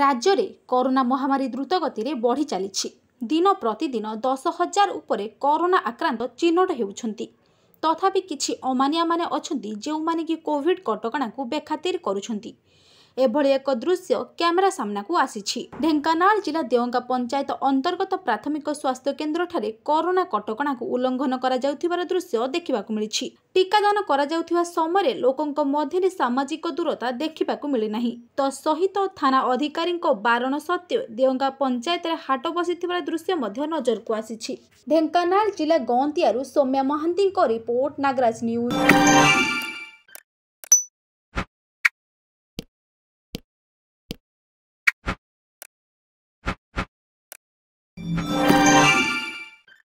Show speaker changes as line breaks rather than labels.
ରାଜ୍ୟରେ କରୋନା ମହାମାରୀ ଦ୍ରୁତଗତିରେ ବଢ଼ି ଚାଲିଛି ଦିନ ପ୍ରତିଦିନ ଦଶ ହଜାର ଉପରେ କରୋନା ଆକ୍ରାନ୍ତ ଚିହ୍ନଟ ହେଉଛନ୍ତି ତଥାପି କିଛି ଅମାନିଆମାନେ ଅଛନ୍ତି ଯେଉଁମାନେ କି କୋଭିଡ୍ କଟକଣାକୁ ବେଖାତିର କରୁଛନ୍ତି ଏଭଳି ଏକ ଦୃଶ୍ୟ କ୍ୟାମେରା ସାମ୍ନାକୁ ଆସିଛି ଢେଙ୍କାନାଳ ଜିଲ୍ଲା ଦେଓଙ୍ଗା ପଞ୍ଚାୟତ ଅନ୍ତର୍ଗତ ପ୍ରାଥମିକ ସ୍ୱାସ୍ଥ୍ୟ କେନ୍ଦ୍ରଠାରେ କରୋନା କଟକଣାକୁ ଉଲ୍ଲଂଘନ କରାଯାଉଥିବାର ଦୃଶ୍ୟ ଦେଖିବାକୁ ମିଳିଛି ଟିକାଦାନ କରାଯାଉଥିବା ସମୟରେ ଲୋକଙ୍କ ମଧ୍ୟରେ ସାମାଜିକ ଦୂରତା ଦେଖିବାକୁ ମିଳିନାହିଁ ତ ସହିତ ଥାନା ଅଧିକାରୀଙ୍କ ବାରଣ ସତ୍ତ୍ୱେ ଦେଓଙ୍ଗା ପଞ୍ଚାୟତରେ ହାଟ ବସିଥିବାର ଦୃଶ୍ୟ ମଧ୍ୟ ନଜରକୁ ଆସିଛି ଢେଙ୍କାନାଳ ଜିଲ୍ଲା ଗଅନ୍ତିଆରୁ ସୌମ୍ୟା ମହାନ୍ତିଙ୍କ ରିପୋର୍ଟ ନାଗରାଜ ନ୍ୟୁଜ୍